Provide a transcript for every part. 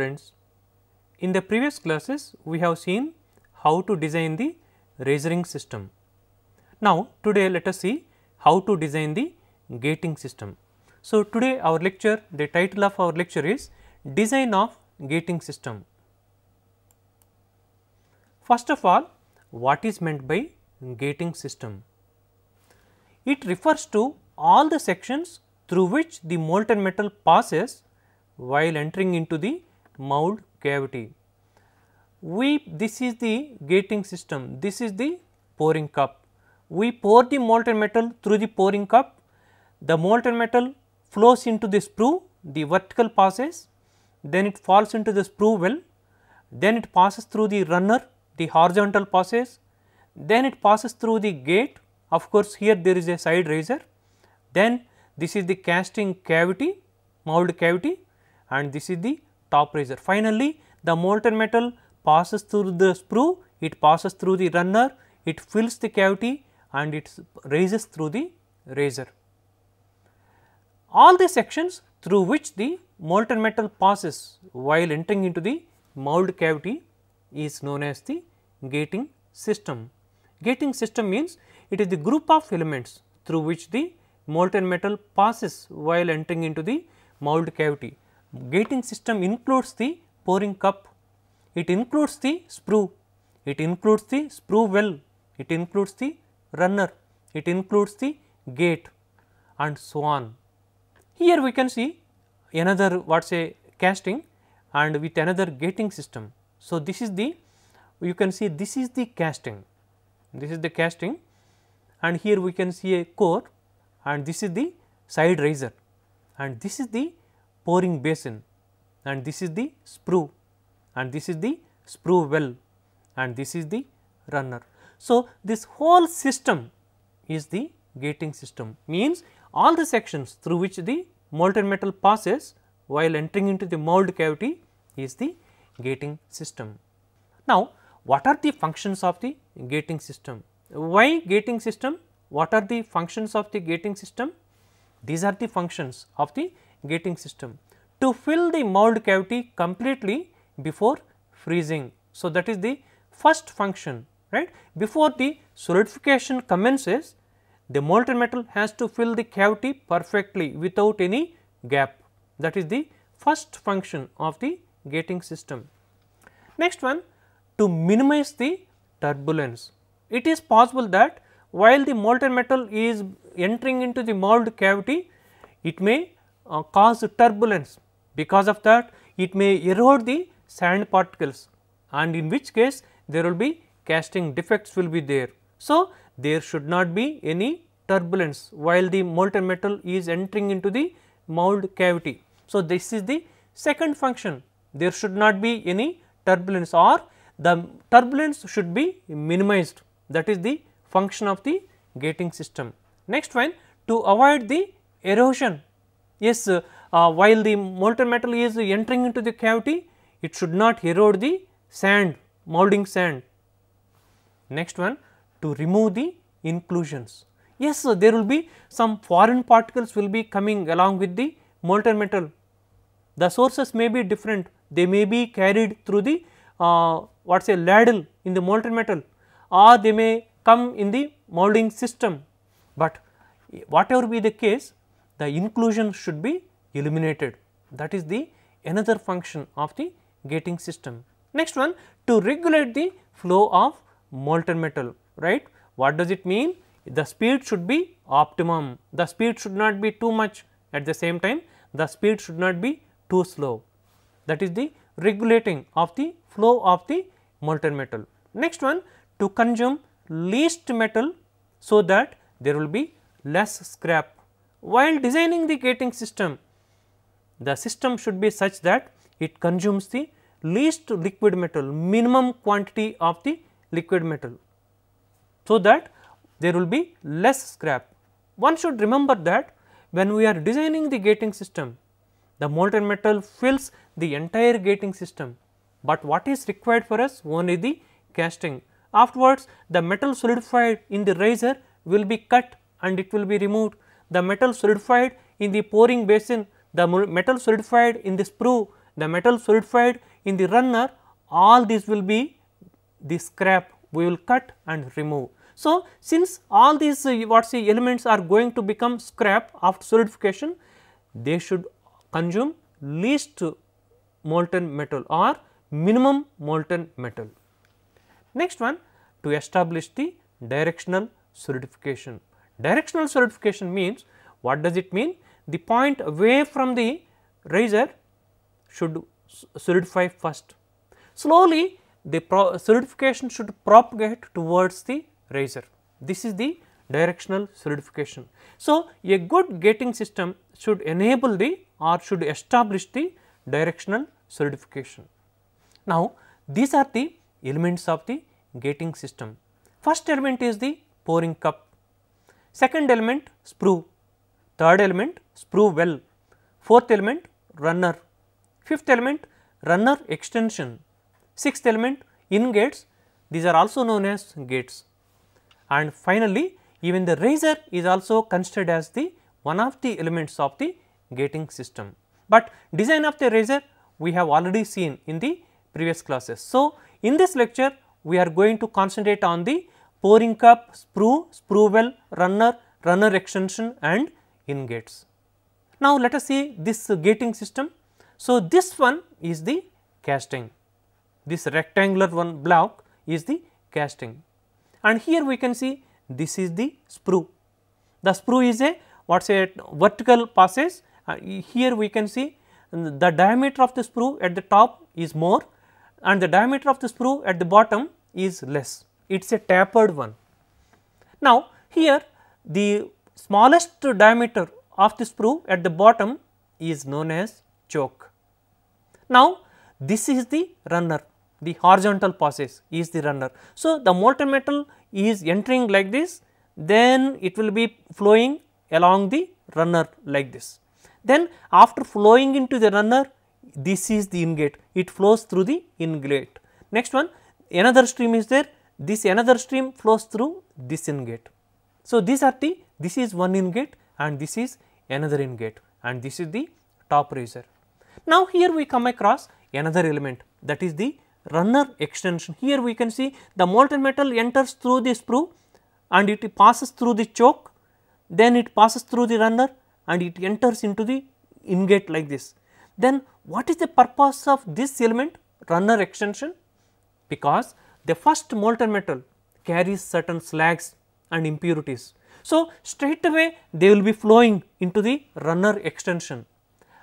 friends. In the previous classes, we have seen how to design the razoring system. Now, today let us see how to design the gating system. So, today our lecture, the title of our lecture is Design of Gating System. First of all, what is meant by gating system? It refers to all the sections through which the molten metal passes while entering into the mould cavity. We this is the gating system, this is the pouring cup. We pour the molten metal through the pouring cup, the molten metal flows into the sprue, the vertical passes, then it falls into the sprue well, then it passes through the runner, the horizontal passes, then it passes through the gate, of course, here there is a side riser, then this is the casting cavity, mould cavity and this is the top pressure. Finally, the molten metal passes through the sprue, it passes through the runner, it fills the cavity and it raises through the razor. All the sections through which the molten metal passes while entering into the mould cavity is known as the gating system. Gating system means it is the group of elements through which the molten metal passes while entering into the mould cavity gating system includes the pouring cup, it includes the sprue, it includes the sprue well, it includes the runner, it includes the gate and so on. Here we can see another what say casting and with another gating system. So, this is the you can see this is the casting, this is the casting and here we can see a core and this is the side riser and this is the pouring basin and this is the sprue and this is the sprue well and this is the runner. So, this whole system is the gating system means all the sections through which the molten metal passes while entering into the mold cavity is the gating system. Now, what are the functions of the gating system? Why gating system? What are the functions of the gating system? These are the functions of the gating system to fill the mold cavity completely before freezing. So, that is the first function right. Before the solidification commences, the molten metal has to fill the cavity perfectly without any gap. That is the first function of the gating system. Next one to minimize the turbulence. It is possible that while the molten metal is entering into the mold cavity, it may uh, cause turbulence. Because of that it may erode the sand particles and in which case there will be casting defects will be there. So, there should not be any turbulence while the molten metal is entering into the mould cavity. So, this is the second function there should not be any turbulence or the turbulence should be minimized that is the function of the gating system. Next one to avoid the erosion Yes, uh, uh, while the molten metal is entering into the cavity, it should not erode the sand, moulding sand. Next one, to remove the inclusions. Yes, there will be some foreign particles will be coming along with the molten metal. The sources may be different, they may be carried through the uh, what say ladle in the molten metal or they may come in the moulding system. But whatever be the case, the inclusion should be eliminated that is the another function of the gating system. Next one to regulate the flow of molten metal right. What does it mean? The speed should be optimum, the speed should not be too much at the same time the speed should not be too slow that is the regulating of the flow of the molten metal. Next one to consume least metal so that there will be less scrap while designing the gating system, the system should be such that it consumes the least liquid metal, minimum quantity of the liquid metal. So, that there will be less scrap. One should remember that when we are designing the gating system, the molten metal fills the entire gating system, but what is required for us only the casting. Afterwards, the metal solidified in the riser will be cut and it will be removed the metal solidified in the pouring basin, the metal solidified in the sprue, the metal solidified in the runner, all these will be the scrap we will cut and remove. So, since all these uh, what say elements are going to become scrap after solidification, they should consume least molten metal or minimum molten metal. Next one to establish the directional solidification. Directional solidification means what does it mean? The point away from the riser should solidify first. Slowly the solidification should propagate towards the riser. This is the directional solidification. So, a good gating system should enable the or should establish the directional solidification. Now, these are the elements of the gating system. First element is the pouring cup Second element sprue, third element sprue well, fourth element runner, fifth element runner extension, sixth element in gates these are also known as gates. And finally, even the razor is also considered as the one of the elements of the gating system. But design of the razor we have already seen in the previous classes. So, in this lecture we are going to concentrate on the pouring cup, sprue, sprue well, runner, runner extension and in gates. Now, let us see this gating system. So, this one is the casting, this rectangular one block is the casting and here we can see this is the sprue. The sprue is a what is a vertical passage uh, here we can see the diameter of the sprue at the top is more and the diameter of the sprue at the bottom is less it is a tapered one. Now, here the smallest diameter of the sprue at the bottom is known as choke. Now, this is the runner, the horizontal process is the runner. So, the molten metal is entering like this, then it will be flowing along the runner like this. Then after flowing into the runner, this is the ingate. it flows through the ingate. Next one, another stream is there, this another stream flows through this ingate, So, these are the this is one ingate and this is another ingate and this is the top raiser. Now, here we come across another element that is the runner extension. Here we can see the molten metal enters through the sprue and it passes through the choke, then it passes through the runner and it enters into the ingate like this. Then what is the purpose of this element runner extension? Because the first molten metal carries certain slags and impurities. So, straight away they will be flowing into the runner extension.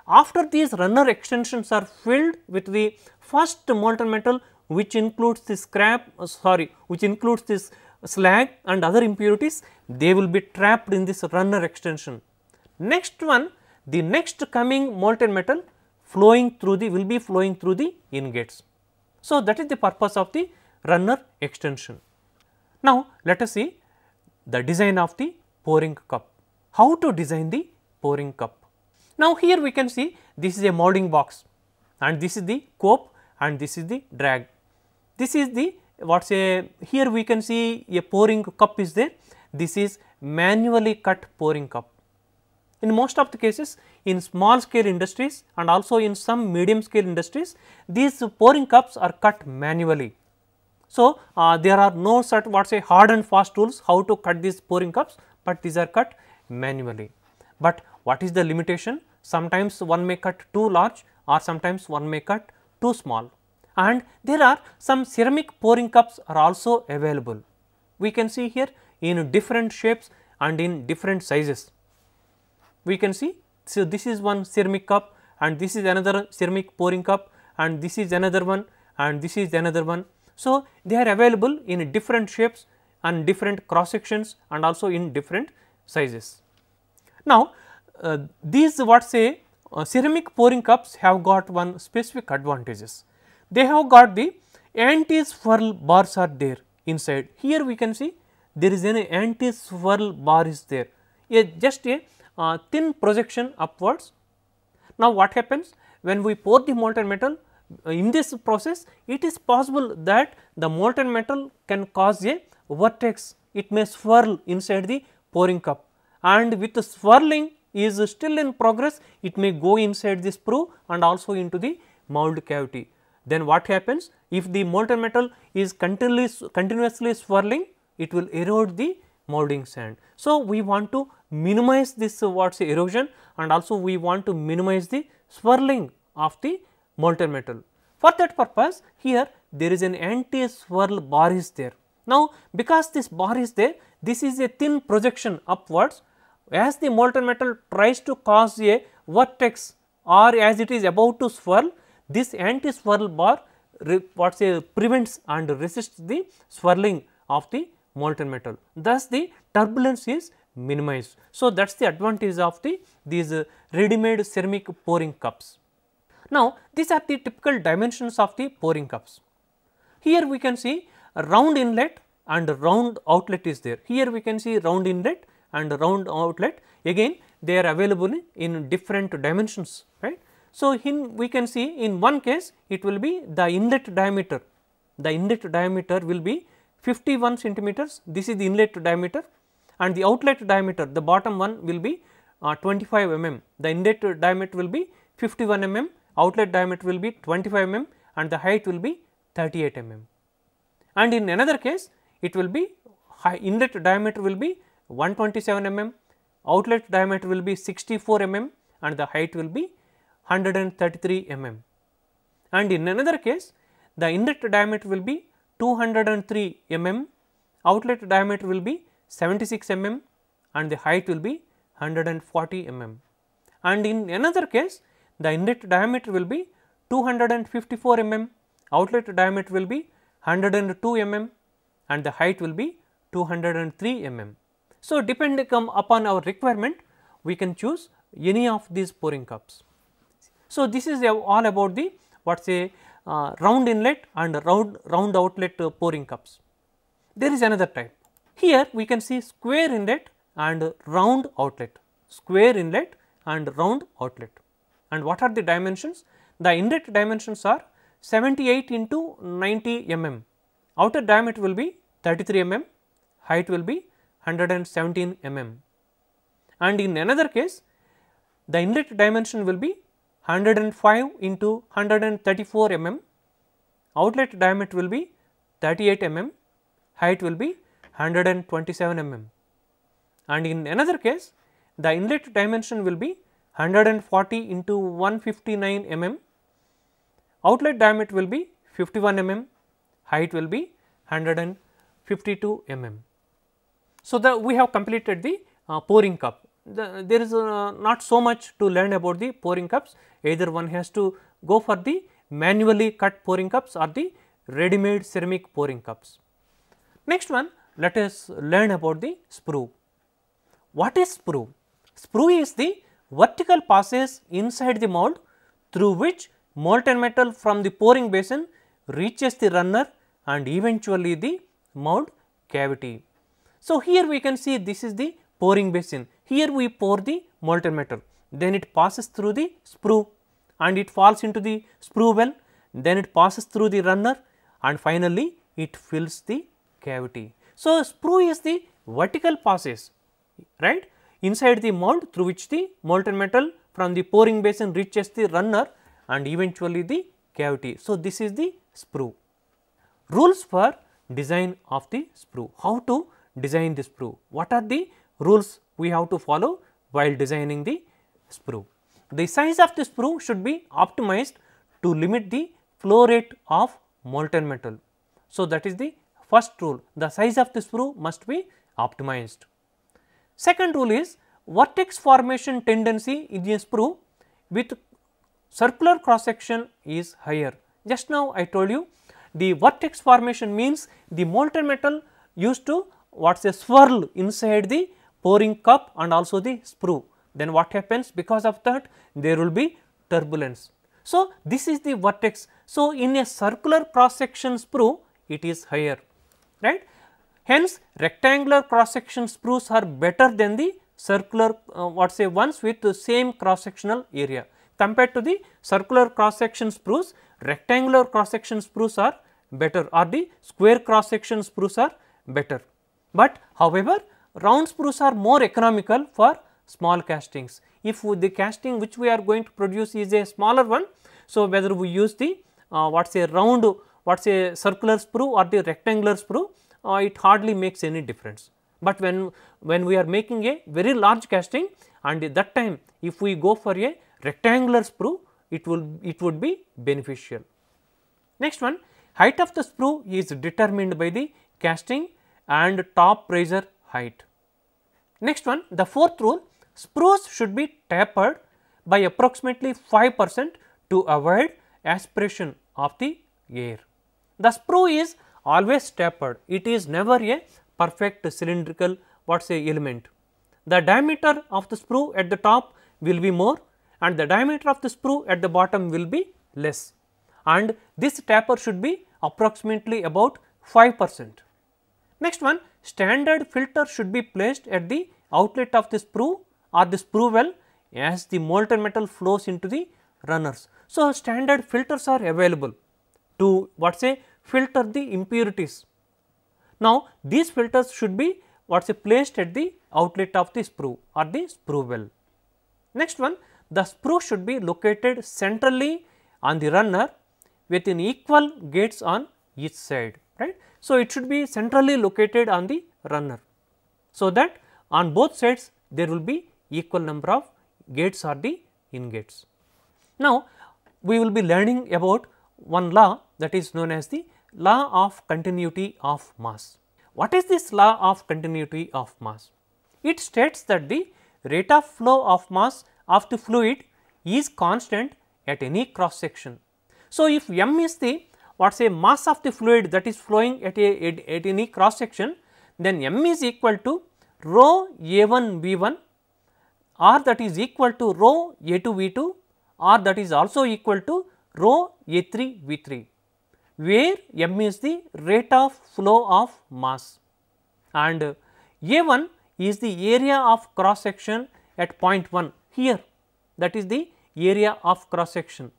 After these runner extensions are filled with the first molten metal which includes the scrap uh, sorry which includes this slag and other impurities they will be trapped in this runner extension. Next one the next coming molten metal flowing through the will be flowing through the ingots. So, that is the purpose of the runner extension. Now, let us see the design of the pouring cup, how to design the pouring cup. Now, here we can see this is a molding box and this is the cope and this is the drag. This is the what is a here we can see a pouring cup is there, this is manually cut pouring cup. In most of the cases in small scale industries and also in some medium scale industries, these pouring cups are cut manually so, uh, there are no such what say hard and fast tools how to cut these pouring cups, but these are cut manually. But what is the limitation? Sometimes one may cut too large or sometimes one may cut too small and there are some ceramic pouring cups are also available. We can see here in different shapes and in different sizes. We can see, so this is one ceramic cup and this is another ceramic pouring cup and this is another one and this is another one so, they are available in different shapes and different cross sections and also in different sizes. Now, uh, these what say uh, ceramic pouring cups have got one specific advantages. They have got the anti-swirl bars are there inside. Here we can see there is an anti-swirl bar is there, a just a uh, thin projection upwards. Now, what happens when we pour the molten metal in this process it is possible that the molten metal can cause a vortex, it may swirl inside the pouring cup and with the swirling is still in progress, it may go inside the sprue and also into the mould cavity. Then what happens? If the molten metal is continuously, continuously swirling, it will erode the moulding sand. So, we want to minimize this what's erosion and also we want to minimize the swirling of the molten metal. For that purpose here there is an anti-swirl bar is there. Now, because this bar is there this is a thin projection upwards as the molten metal tries to cause a vertex or as it is about to swirl this anti-swirl bar what say prevents and resists the swirling of the molten metal. Thus, the turbulence is minimized. So, that is the advantage of the these ready made ceramic pouring cups. Now, these are the typical dimensions of the pouring cups. Here we can see a round inlet and a round outlet is there. Here we can see round inlet and round outlet again they are available in different dimensions right. So, in we can see in one case it will be the inlet diameter, the inlet diameter will be 51 centimeters this is the inlet diameter and the outlet diameter the bottom one will be uh, 25 mm, the inlet diameter will be 51 mm outlet diameter will be 25 mm and the height will be 38 mm. And in another case it will be inlet diameter will be 127 mm, outlet diameter will be 64 mm and the height will be 133 mm. And in another case the inlet diameter will be 203 mm, outlet diameter will be 76 mm and the height will be 140 mm. And in another case the inlet diameter will be 254 mm, outlet diameter will be 102 mm and the height will be 203 mm. So, depending upon our requirement we can choose any of these pouring cups. So, this is all about the what is a uh, round inlet and round, round outlet uh, pouring cups. There is another type. Here we can see square inlet and round outlet, square inlet and round outlet and what are the dimensions? The inlet dimensions are 78 into 90 mm, outer diameter will be 33 mm, height will be 117 mm. And in another case, the inlet dimension will be 105 into 134 mm, outlet diameter will be 38 mm, height will be 127 mm. And in another case, the inlet dimension will be 140 into 159 mm, outlet diameter will be 51 mm, height will be 152 mm. So, the we have completed the uh, pouring cup. The, there is uh, not so much to learn about the pouring cups either one has to go for the manually cut pouring cups or the ready made ceramic pouring cups. Next one let us learn about the sprue. What is sprue? Sprue is the vertical passes inside the mold through which molten metal from the pouring basin reaches the runner and eventually the mold cavity. So, here we can see this is the pouring basin. Here we pour the molten metal, then it passes through the sprue and it falls into the sprue well, then it passes through the runner and finally, it fills the cavity. So, sprue is the vertical passes, right inside the mold through which the molten metal from the pouring basin reaches the runner and eventually the cavity. So, this is the sprue. Rules for design of the sprue, how to design the sprue, what are the rules we have to follow while designing the sprue. The size of the sprue should be optimized to limit the flow rate of molten metal. So, that is the first rule, the size of the sprue must be optimized. Second rule is vertex formation tendency is sprue with circular cross section is higher. Just now I told you the vertex formation means the molten metal used to what is a swirl inside the pouring cup and also the sprue. Then what happens because of that there will be turbulence. So, this is the vertex. So, in a circular cross section sprue it is higher right. Hence, rectangular cross section sprues are better than the circular uh, what say ones with the same cross sectional area. Compared to the circular cross section sprues, rectangular cross section sprues are better or the square cross section sprues are better. But however, round sprues are more economical for small castings. If the casting which we are going to produce is a smaller one, so whether we use the uh, what say round what say circular sprue or the rectangular sprue, uh, it hardly makes any difference. But when, when we are making a very large casting and that time if we go for a rectangular sprue it will it would be beneficial. Next one height of the sprue is determined by the casting and top pressure height. Next one the fourth rule sprues should be tapered by approximately 5 percent to avoid aspiration of the air. The sprue is always tapered, it is never a perfect cylindrical what say element. The diameter of the sprue at the top will be more and the diameter of the sprue at the bottom will be less and this taper should be approximately about 5 percent. Next one standard filter should be placed at the outlet of the screw or the screw well as the molten metal flows into the runners. So, standard filters are available to what say filter the impurities. Now, these filters should be what is placed at the outlet of the sprue or the sprue well. Next one, the sprue should be located centrally on the runner with an equal gates on each side, right. So, it should be centrally located on the runner. So, that on both sides there will be equal number of gates or the ingates. Now, we will be learning about one law that is known as the law of continuity of mass. What is this law of continuity of mass? It states that the rate of flow of mass of the fluid is constant at any cross section. So, if m is the what say mass of the fluid that is flowing at, a, at, at any cross section, then m is equal to rho a 1 v 1 or that is equal to rho a 2 v 2 or that is also equal to rho a 3 v 3 where m is the rate of flow of mass and A1 is the area of cross section at point 1 here that is the area of cross section.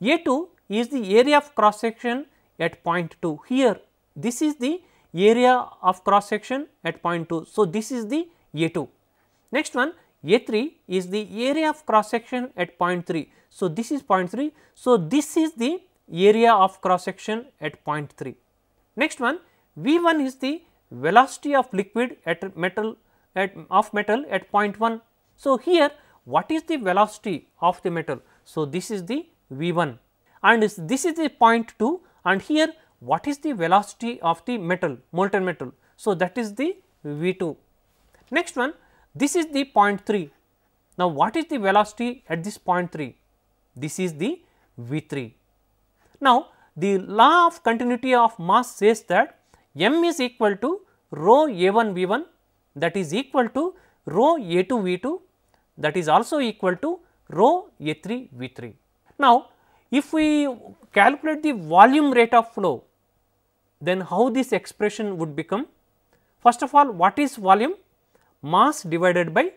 A2 is the area of cross section at point 2 here this is the area of cross section at point 2. So, this is the A2. Next one A3 is the area of cross section at point 3. So, this is point 3. So, this is the area of cross section at point 3. Next one V 1 is the velocity of liquid at metal at of metal at point 1. So, here what is the velocity of the metal? So, this is the V 1 and this, is the point 2 and here what is the velocity of the metal molten metal. So, that is the V 2. Next one this is the point 3. Now, what is the velocity at this point 3? This is the V 3. Now, the law of continuity of mass says that m is equal to rho a 1 v 1 that is equal to rho a 2 v 2 that is also equal to rho a 3 v 3. Now, if we calculate the volume rate of flow, then how this expression would become? First of all, what is volume? Mass divided by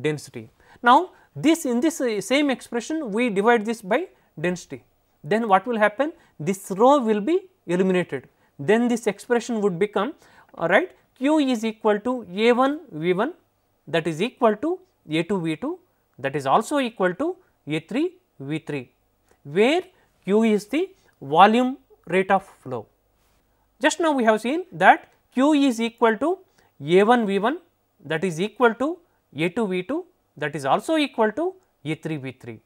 density. Now, this in this same expression we divide this by density then what will happen? This row will be eliminated. Then this expression would become alright q is equal to a 1 v 1 that is equal to a 2 v 2 that is also equal to a 3 v 3 where q is the volume rate of flow. Just now we have seen that q is equal to a 1 v 1 that is equal to a 2 v 2 that is also equal to a 3 v 3.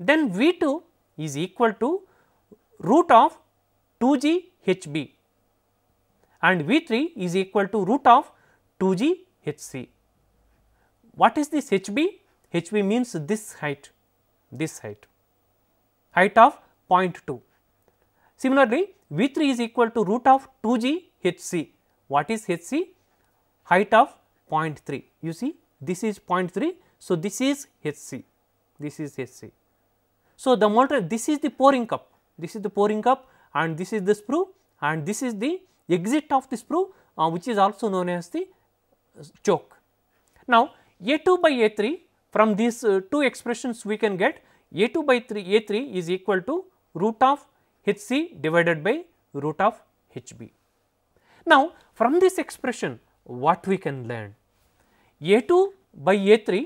Then v 2 is equal to root of 2 g h b and V 3 is equal to root of 2 g h c. What is this h b? h b means this height, this height, height of 0.2. Similarly, V 3 is equal to root of 2 g h c. What is h c? Height of 0.3. You see, this is 0.3. So, this is h c, this is h c. So, the monitor this is the pouring cup, this is the pouring cup and this is the sprue and this is the exit of the sprue uh, which is also known as the uh, choke. Now, A 2 by A 3 from these uh, two expressions we can get A 2 by 3 A 3 is equal to root of H c divided by root of H b. Now, from this expression what we can learn? A 2 by A 3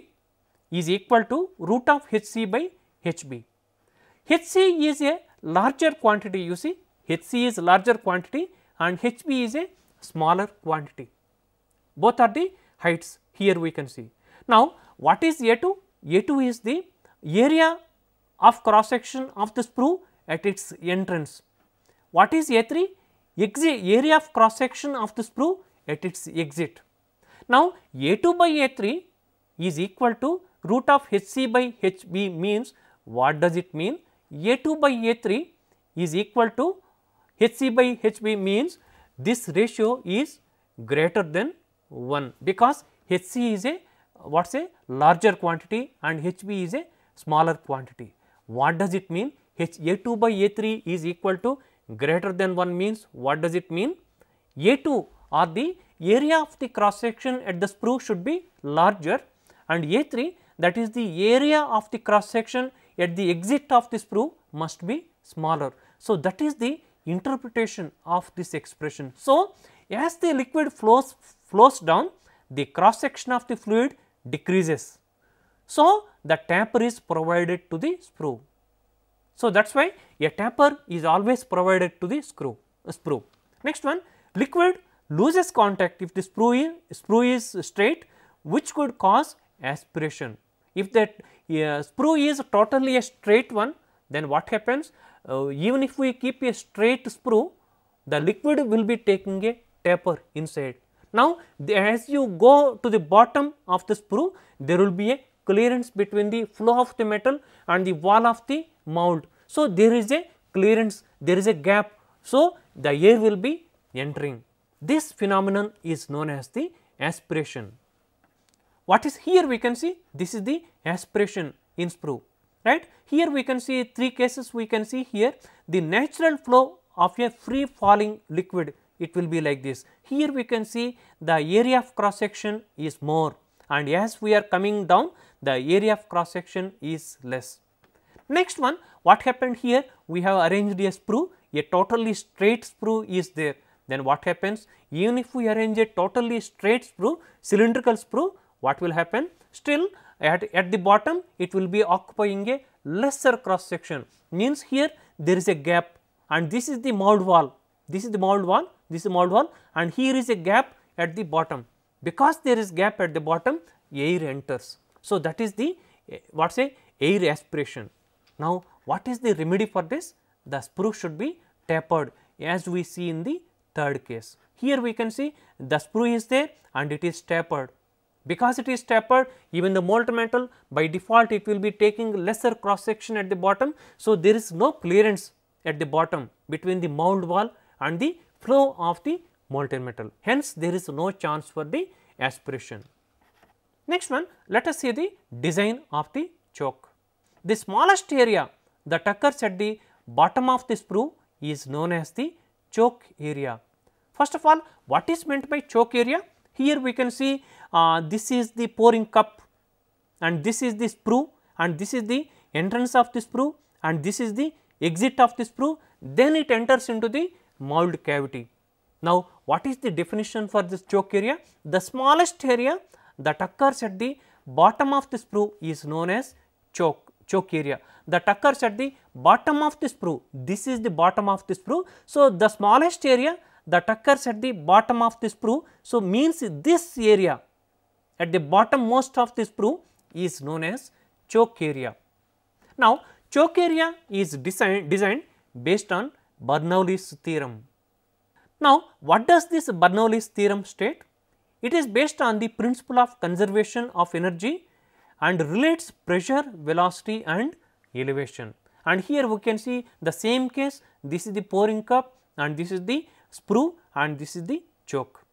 is equal to root of H c by H b. HC is a larger quantity you see HC is larger quantity and HB is a smaller quantity. Both are the heights here we can see. Now, what is A2? A2 is the area of cross section of the sprue at its entrance. What is A3? Exit area of cross section of the sprue at its exit. Now, A2 by A3 is equal to root of HC by HB means what does it mean? A2 by A3 is equal to HC by HB means this ratio is greater than 1 because HC is a what is a larger quantity and HB is a smaller quantity. What does it mean? H A2 by A3 is equal to greater than 1 means what does it mean? A2 or the area of the cross section at the sprue should be larger and A3 that is the area of the cross section at the exit of this proof must be smaller. So, that is the interpretation of this expression. So, as the liquid flows flows down the cross section of the fluid decreases. So, the taper is provided to the screw. So, that is why a taper is always provided to the screw. Uh, sprue. Next one liquid loses contact if the sprue is, sprue is straight which could cause aspiration. If that uh, sprue is totally a straight one, then what happens? Uh, even if we keep a straight sprue, the liquid will be taking a taper inside. Now, as you go to the bottom of the sprue, there will be a clearance between the flow of the metal and the wall of the mould. So, there is a clearance, there is a gap. So, the air will be entering. This phenomenon is known as the aspiration. What is here we can see? This is the aspiration in sprue, right. Here we can see three cases we can see here the natural flow of a free falling liquid it will be like this. Here we can see the area of cross section is more and as we are coming down the area of cross section is less. Next one what happened here we have arranged a sprue a totally straight sprue is there then what happens even if we arrange a totally straight sprue cylindrical sprue what will happen? Still at, at the bottom it will be occupying a lesser cross section means here there is a gap and this is the mold wall, this is the mold wall, this is the mold wall and here is a gap at the bottom. Because there is gap at the bottom air enters. So, that is the eh, what say air aspiration. Now, what is the remedy for this? The sprue should be tapered as we see in the third case. Here we can see the sprue is there and it is tapered because it is tapered even the molten metal by default it will be taking lesser cross section at the bottom. So, there is no clearance at the bottom between the mould wall and the flow of the molten metal. Hence, there is no chance for the aspiration. Next one, let us see the design of the choke. The smallest area that occurs at the bottom of the sprue is known as the choke area. First of all, what is meant by choke area? Here we can see uh, this is the pouring cup and this is the sprue and this is the entrance of the sprue and this is the exit of the sprue, then it enters into the mould cavity. Now, what is the definition for this choke area? The smallest area that occurs at the bottom of the sprue is known as choke, choke area that occurs at the bottom of the sprue. This is the bottom of the sprue. So, the smallest area that occurs at the bottom of the sprue. So, means this area at the bottom most of this sprue is known as choke area. Now, choke area is design, designed based on Bernoulli's theorem. Now, what does this Bernoulli's theorem state? It is based on the principle of conservation of energy and relates pressure, velocity and elevation. And here we can see the same case, this is the pouring cup and this is the sprue and this is the choke.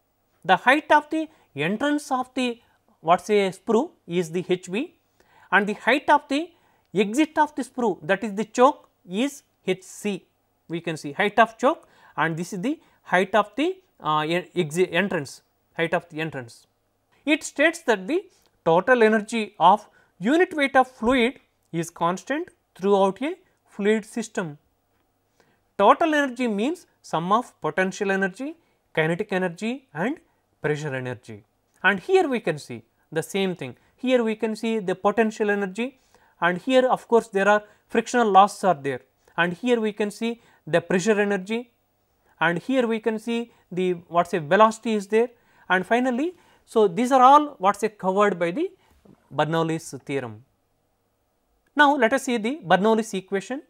The height of the entrance of the what is a sprue is the HB and the height of the exit of the sprue that is the choke is HC. We can see height of choke and this is the height of the uh, exit entrance, height of the entrance. It states that the total energy of unit weight of fluid is constant throughout a fluid system. Total energy means sum of potential energy, kinetic energy and pressure energy. And here we can see the same thing. Here we can see the potential energy and here of course, there are frictional losses are there and here we can see the pressure energy and here we can see the what's a velocity is there and finally, so these are all what's a covered by the Bernoulli's theorem. Now, let us see the Bernoulli's equation.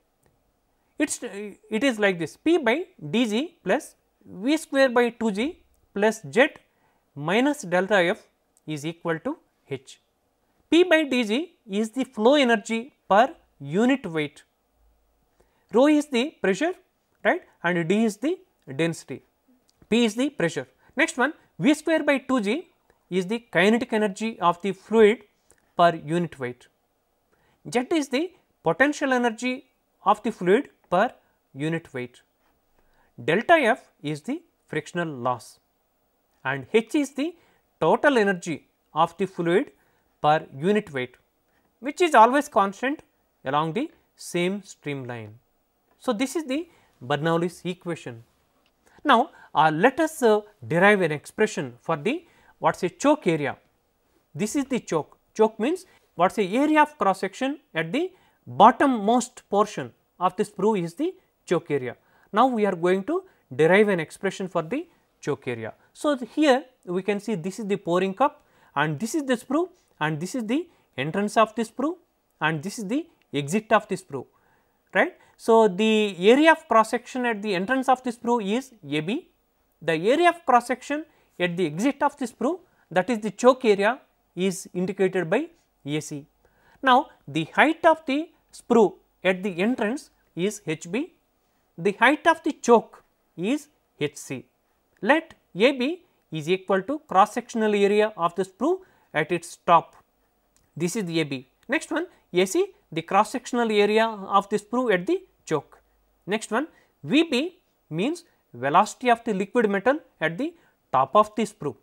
It's, it is like this P by dg plus V square by 2g plus z minus delta f is equal to h. P by dg is the flow energy per unit weight, rho is the pressure right and d is the density, p is the pressure. Next one v square by 2g is the kinetic energy of the fluid per unit weight, z is the potential energy of the fluid per unit weight, delta f is the frictional loss and h is the total energy of the fluid per unit weight which is always constant along the same streamline. So, this is the Bernoulli's equation. Now, uh, let us uh, derive an expression for the what is a choke area. This is the choke, choke means what is the area of cross section at the bottom most portion of the sprue is the choke area. Now, we are going to derive an expression for the choke area. So, here we can see this is the pouring cup and this is the sprue and this is the entrance of the sprue and this is the exit of this sprue right. So, the area of cross section at the entrance of this sprue is AB, the area of cross section at the exit of this sprue that is the choke area is indicated by AC. Now, the height of the sprue at the entrance is HB, the height of the choke is HC. Let AB is equal to cross sectional area of the sprue at its top. This is the AB. Next one AC the cross sectional area of the sprue at the choke. Next one VB means velocity of the liquid metal at the top of the sprue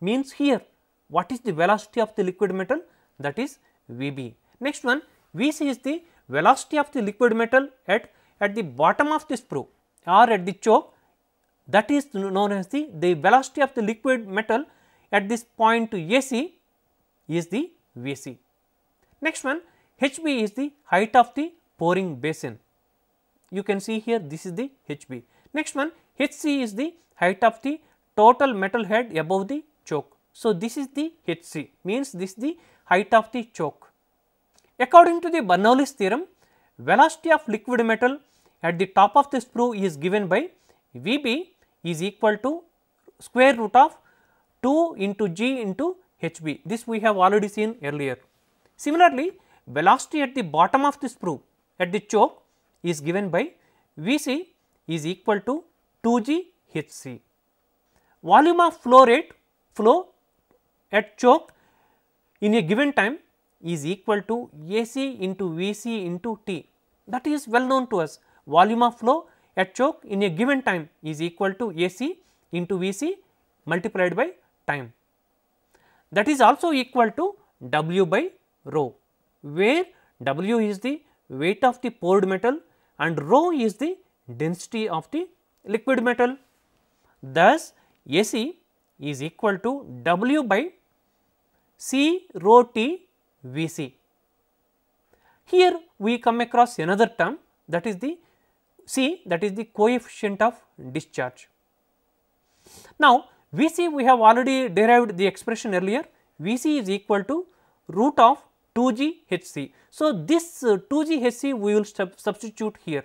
means here what is the velocity of the liquid metal that is Vb. Next one Vc is the velocity of the liquid metal at, at the bottom of the sprue or at the choke that is known as the, the velocity of the liquid metal at this point to AC is the VC. Next one HB is the height of the pouring basin. You can see here this is the HB. Next one HC is the height of the total metal head above the choke. So, this is the HC means this the height of the choke. According to the Bernoulli's theorem, velocity of liquid metal at the top of the sprue is given by Vb is equal to square root of 2 into g into Hb. This we have already seen earlier. Similarly, velocity at the bottom of this probe at the choke is given by Vc is equal to 2g Hc. Volume of flow rate flow at choke in a given time is equal to Ac into Vc into T that is well known to us volume of flow at choke in a given time is equal to A c into V c multiplied by time. That is also equal to W by rho, where W is the weight of the poured metal and rho is the density of the liquid metal. Thus, A c is equal to W by C rho t VC. Here we come across another term that is the C that is the coefficient of discharge. Now, V c we have already derived the expression earlier V c is equal to root of 2 g h c. So, this uh, 2 g h c we will sub substitute here.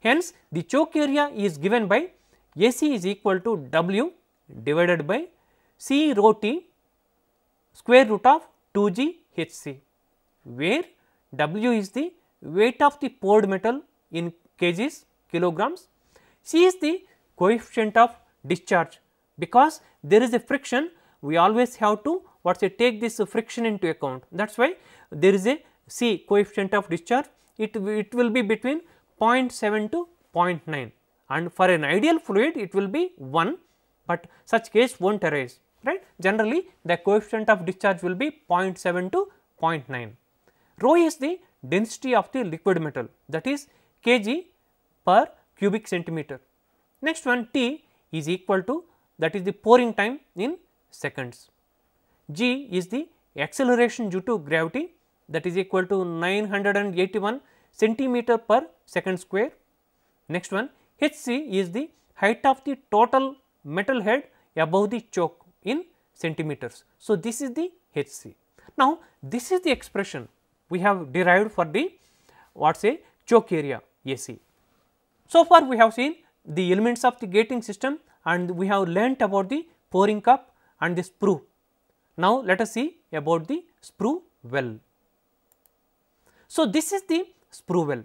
Hence, the choke area is given by A c is equal to W divided by c rho t square root of 2 g h c, where W is the weight of the poured metal in kgs kilograms. C is the coefficient of discharge because there is a friction we always have to what say take this friction into account that is why there is a C coefficient of discharge it, it will be between 0.7 to 0.9 and for an ideal fluid it will be 1, but such case will not arise right. Generally the coefficient of discharge will be 0.7 to 0.9. Rho is the density of the liquid metal that is kg per cubic centimeter. Next one T is equal to that is the pouring time in seconds. G is the acceleration due to gravity that is equal to 981 centimeter per second square. Next one HC is the height of the total metal head above the choke in centimeters. So, this is the HC. Now, this is the expression we have derived for the what say choke area AC. So far we have seen the elements of the gating system and we have learnt about the pouring cup and the sprue. Now, let us see about the sprue well. So, this is the sprue well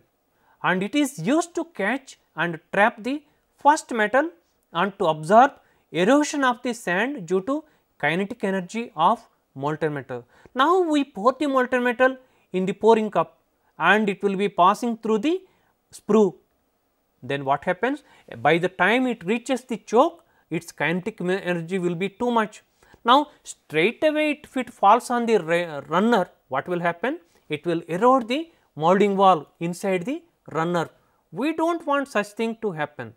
and it is used to catch and trap the first metal and to absorb erosion of the sand due to kinetic energy of molten metal. Now, we pour the molten metal in the pouring cup and it will be passing through the sprue. Then what happens? By the time it reaches the choke, its kinetic energy will be too much. Now, straight away if it falls on the runner, what will happen? It will erode the molding wall inside the runner. We do not want such thing to happen.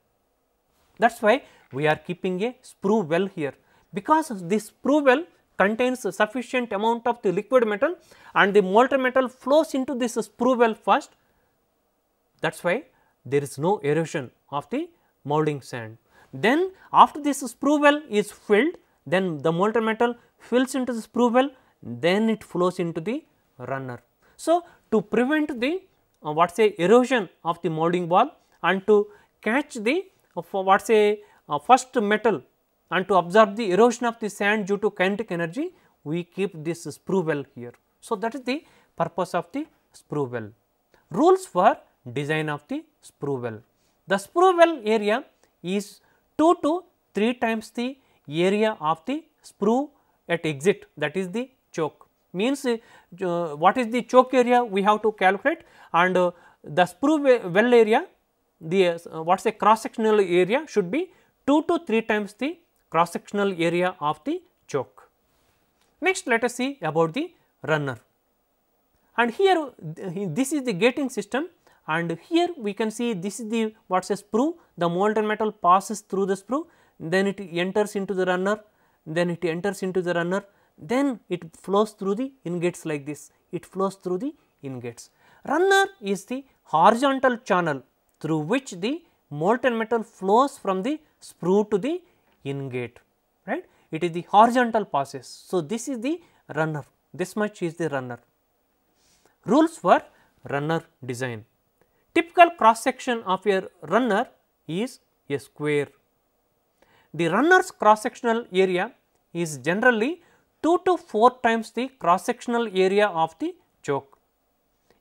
That is why we are keeping a sprue well here, because this sprue well contains sufficient amount of the liquid metal and the molten metal flows into this sprue well first that is why there is no erosion of the molding sand. Then after this sprue well is filled, then the molten metal fills into the sprue well, then it flows into the runner. So, to prevent the uh, what say erosion of the molding ball and to catch the uh, what say uh, first metal and to absorb the erosion of the sand due to kinetic energy, we keep this sprue well here. So, that is the purpose of the sprue well. Rules for design of the sprue well. The sprue well area is 2 to 3 times the area of the sprue at exit that is the choke means uh, what is the choke area we have to calculate and uh, the sprue well area the uh, what is a cross sectional area should be 2 to 3 times the cross sectional area of the choke. Next let us see about the runner and here this is the gating system and here we can see this is the what says sprue the molten metal passes through the sprue then it enters into the runner then it enters into the runner then it flows through the ingots like this it flows through the ingots runner is the horizontal channel through which the molten metal flows from the sprue to the ingate, right it is the horizontal passes so this is the runner this much is the runner rules for runner design typical cross section of a runner is a square. The runner's cross sectional area is generally 2 to 4 times the cross sectional area of the choke.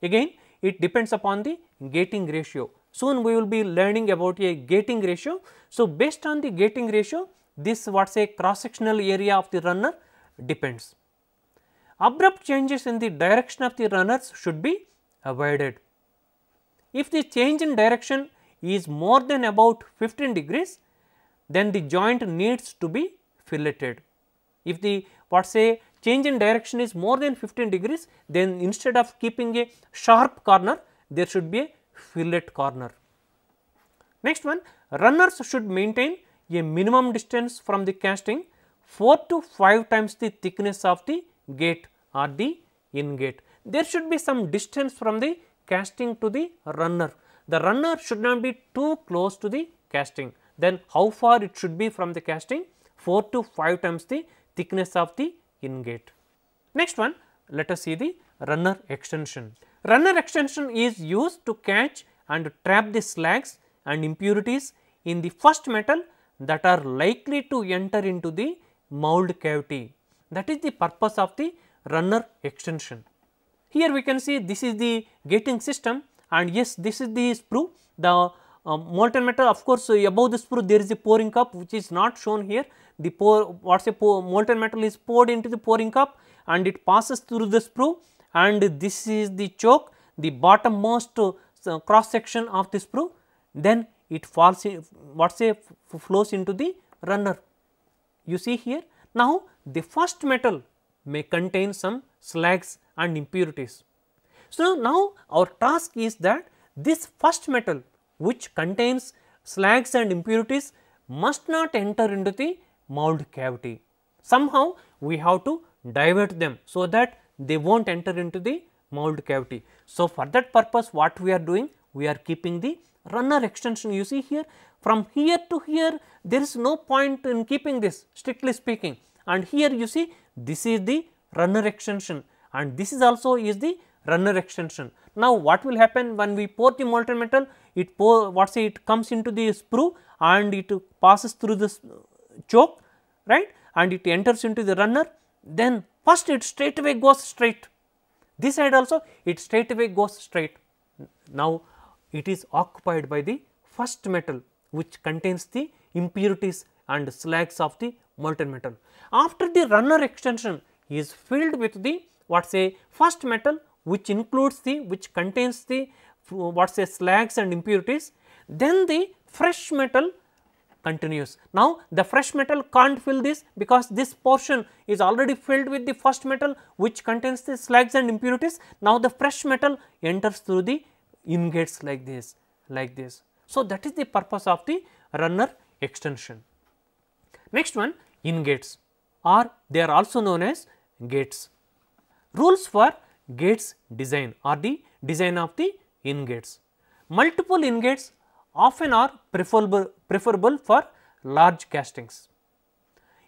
Again it depends upon the gating ratio. Soon we will be learning about a gating ratio. So, based on the gating ratio this what is a cross sectional area of the runner depends. Abrupt changes in the direction of the runners should be avoided. If the change in direction is more than about 15 degrees, then the joint needs to be filleted. If the what say change in direction is more than 15 degrees, then instead of keeping a sharp corner, there should be a fillet corner. Next one, runners should maintain a minimum distance from the casting 4 to 5 times the thickness of the gate or the in gate. There should be some distance from the casting to the runner. The runner should not be too close to the casting. Then how far it should be from the casting? 4 to 5 times the thickness of the ingot. Next one, let us see the runner extension. Runner extension is used to catch and trap the slags and impurities in the first metal that are likely to enter into the mould cavity. That is the purpose of the runner extension. Here we can see this is the gating system and yes this is the sprue the uh, molten metal of course uh, above the sprue there is a pouring cup which is not shown here the pour what's a pour, molten metal is poured into the pouring cup and it passes through the sprue and this is the choke the bottommost uh, uh cross section of the sprue then it falls in what's a flows into the runner you see here now the first metal may contain some slags and impurities. So, now our task is that this first metal which contains slags and impurities must not enter into the mould cavity. Somehow we have to divert them so that they will not enter into the mould cavity. So, for that purpose what we are doing? We are keeping the runner extension you see here from here to here there is no point in keeping this strictly speaking and here you see this is the runner extension and this is also is the runner extension. Now, what will happen when we pour the molten metal? It pour what say it comes into the sprue and it passes through this choke right and it enters into the runner then first it straight away goes straight. This side also it straight away goes straight. Now, it is occupied by the first metal which contains the impurities and slags of the molten metal. After the runner extension is filled with the what say first metal which includes the which contains the what say slags and impurities then the fresh metal continues. Now, the fresh metal can't fill this because this portion is already filled with the first metal which contains the slags and impurities. Now, the fresh metal enters through the ingots like this like this. So, that is the purpose of the runner extension. Next one in gates or they are also known as gates. Rules for gates design or the design of the in gates. Multiple in gates often are preferable, preferable for large castings.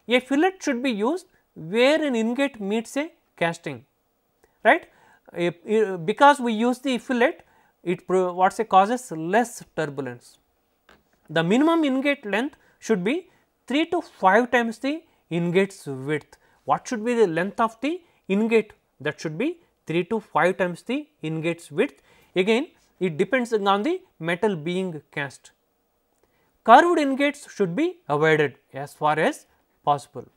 A fillet should be used where an ingate meets a casting, right. because we use the fillet, it what say causes less turbulence. The minimum ingate length should be 3 to 5 times the ingate's width. What should be the length of the ingate? That should be 3 to 5 times the ingate's width. Again, it depends on the metal being cast. Curved ingates should be avoided as far as possible.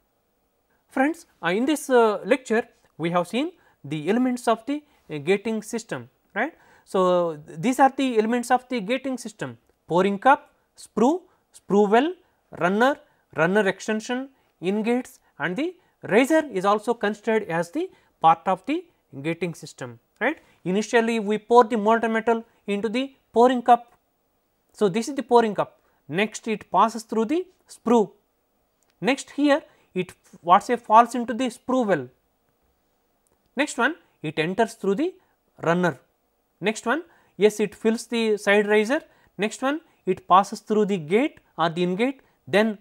Friends, uh, in this uh, lecture, we have seen the elements of the uh, gating system, right. So, these are the elements of the gating system pouring cup, sprue, sprue well, runner, runner extension, in gates and the riser is also considered as the part of the gating system right. Initially we pour the molten metal into the pouring cup. So, this is the pouring cup next it passes through the sprue. Next here it what say falls into the sprue well. Next one it enters through the runner. Next one yes it fills the side riser. Next one it passes through the gate or the in gate then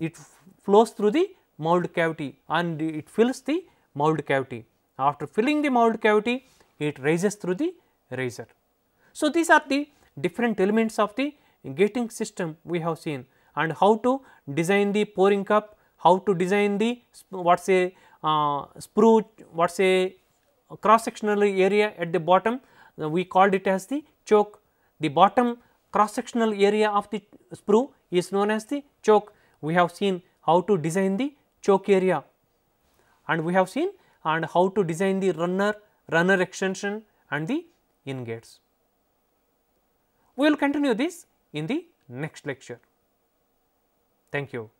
it flows through the mould cavity and it fills the mould cavity. After filling the mould cavity, it rises through the riser. So, these are the different elements of the gating system we have seen and how to design the pouring cup, how to design the what is a uh, sprue, what is a cross sectional area at the bottom, uh, we called it as the choke. The bottom cross sectional area of the sprue is known as the choke we have seen how to design the choke area and we have seen and how to design the runner, runner extension and the in gates. We will continue this in the next lecture. Thank you.